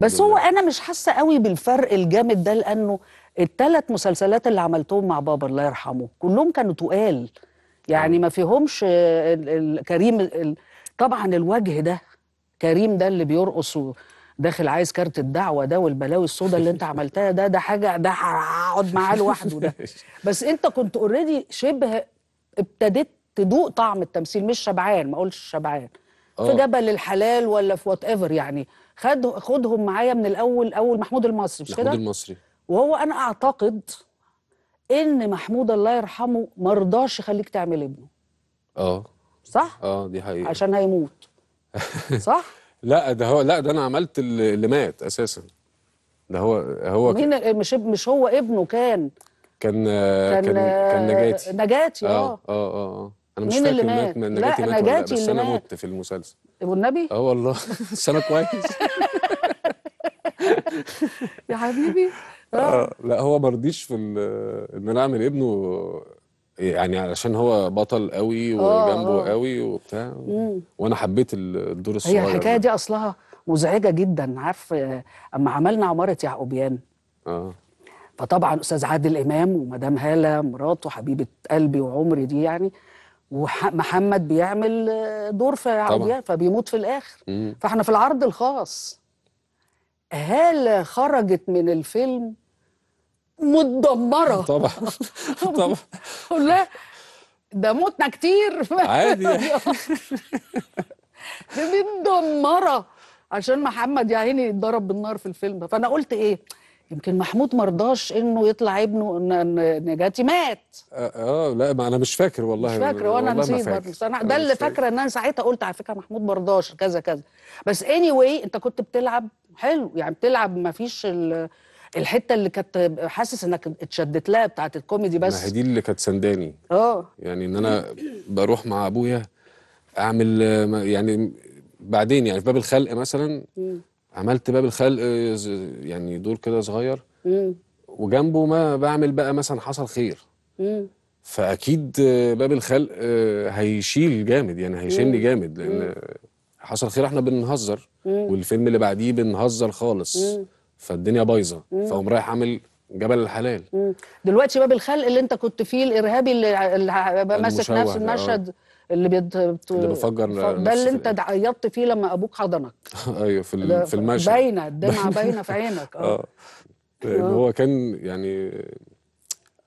بس هو انا مش حاسه قوي بالفرق الجامد ده لانه الثلاث مسلسلات اللي عملتهم مع بابا الله يرحمه كلهم كانوا تقال يعني نعم. ما فيهمش كريم طبعا الوجه ده كريم ده اللي بيرقص داخل عايز كارت الدعوه ده والبلاوي السودا اللي انت عملتها ده ده حاجه ده هقعد معاه لوحده ده بس انت كنت اوريدي شبه ابتديت تدوق طعم التمثيل مش شبعان ما اقولش شبعان آه. في جبل الحلال ولا في وات ايفر يعني خد خدهم معايا من الاول اول محمود المصري مش كده محمود المصري وهو انا اعتقد ان محمود الله يرحمه ما رضاش يخليك تعمل ابنه اه صح اه دي حقيقه عشان هيموت صح لا ده هو لا ده انا عملت اللي مات اساسا ده هو هو مين مش مش هو ابنه كان كان كان, كان نجاتي نجاتي اه اه اه, آه. آه. انا مش فاكر مات؟ إن نجاتي مات نجاتي ولا بس انا مت في المسلسل ابو النبي اه والله بس انا كويس يا حبيبي آه. اه لا هو ما رضيش في ان انا اعمل ابنه يعني علشان هو بطل قوي آه. وجنبه قوي وبتاع مم. وانا حبيت الدور الصغير هي الحكايه دي اصلها مزعجه جدا عارف اما عملنا عماره يعقوبيان اه فطبعا استاذ عادل امام ومدام هاله مراته حبيبه قلبي وعمري دي يعني ومحمد بيعمل دور في يعني، فبيموت في الاخر مم. فاحنا في العرض الخاص هالة خرجت من الفيلم متدمره طبعا طبعا لا ده موتنا كتير عادي يعني. متدمره عشان محمد يا عيني اتضرب بالنار في الفيلم ده فانا قلت ايه يمكن محمود مرضاش انه يطلع ابنه نجاتي مات اه, آه لا ما انا مش فاكر والله مش فاكر وانا نسيت بس انا ده اللي فاكره ان انا ساعتها قلت على فكره محمود مرضاش كذا كذا بس اني anyway انت كنت بتلعب حلو يعني بتلعب ما فيش الحته اللي كانت حاسس انك اتشدت لها بتاعت الكوميدي بس ما هي دي اللي كانت سنداني اه يعني ان انا بروح مع ابويا اعمل يعني بعدين يعني في باب الخلق مثلا عملت باب الخلق يعني دور كده صغير وجنبه ما بعمل بقى مثلا حصل خير فاكيد باب الخلق آه، هيشيل جامد يعني هيشيلني جامد لان حصل خير احنا بنهزر والفيلم اللي بعديه بنهزر خالص فالدنيا بايظه فاقوم رايح عامل جبل الحلال دلوقتي باب الخلق اللي انت كنت فيه الارهابي اللي ماسك نفس آه. المشهد آه. اللي بت... اللي بفجر ده اللي انت عيطت فيه لما ابوك حضنك ايوه في في المشهد باينه الدمعه باينه في عينك اه اللي آه. طيب، آه. هو كان يعني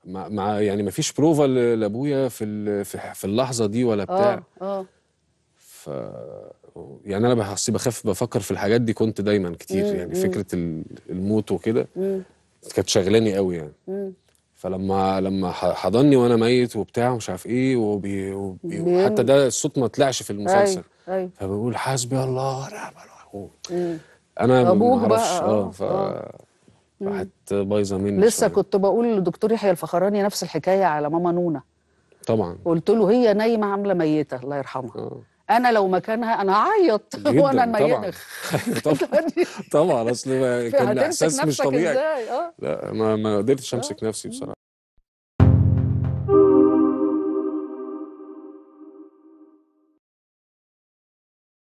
مع, مع يعني ما فيش بروفا لابويا في في اللحظه دي ولا آه، بتاع اه اه ف يعني انا بحس بخاف بفكر في الحاجات دي كنت دايما كتير مم. يعني فكره الموت وكده كانت شغلاني قوي يعني مم. فلما لما حضني وانا ميت وبتاع ومش عارف ايه وبي وبي وحتى ده الصوت ما طلعش في المسلسل أي. أي. فبقول حسبي الله ونعم الوكيل انا ما اعرفش آه،, اه ف آه. بايظه مني لسه شوية. كنت بقول لدكتور يحيى الفخراني نفس الحكايه على ماما نونا طبعا قلت له هي نايمه عامله ميته الله يرحمها أوه. انا لو مكانها انا هعيط وانا المينخ طبعا طبعا اصل كان احساس مش طبيعي آه. لا ما ما قدرتش امسك آه. نفسي بصراحه